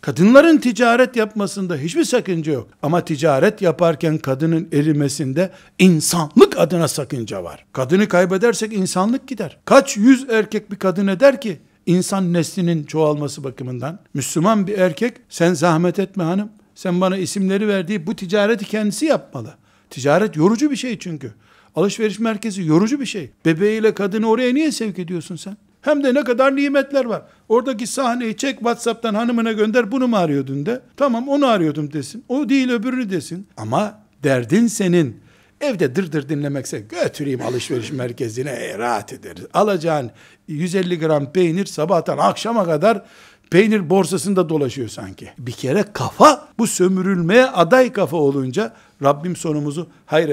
Kadınların ticaret yapmasında hiçbir sakınca yok. Ama ticaret yaparken kadının erimesinde insanlık adına sakınca var. Kadını kaybedersek insanlık gider. Kaç yüz erkek bir kadın der ki insan neslinin çoğalması bakımından. Müslüman bir erkek sen zahmet etme hanım. Sen bana isimleri verdiği bu ticareti kendisi yapmalı. Ticaret yorucu bir şey çünkü. Alışveriş merkezi yorucu bir şey. Bebeğiyle kadını oraya niye sevk ediyorsun sen? Hem de ne kadar nimetler var. Oradaki sahneyi çek WhatsApp'tan hanımına gönder bunu mu arıyordun de. Tamam onu arıyordum desin. O değil öbürünü desin. Ama derdin senin. Evde dırdır dinlemekse götüreyim alışveriş merkezine e, rahat ederiz. Alacağın 150 gram peynir sabahtan akşama kadar peynir borsasında dolaşıyor sanki. Bir kere kafa bu sömürülmeye aday kafa olunca Rabbim sonumuzu hayretsin.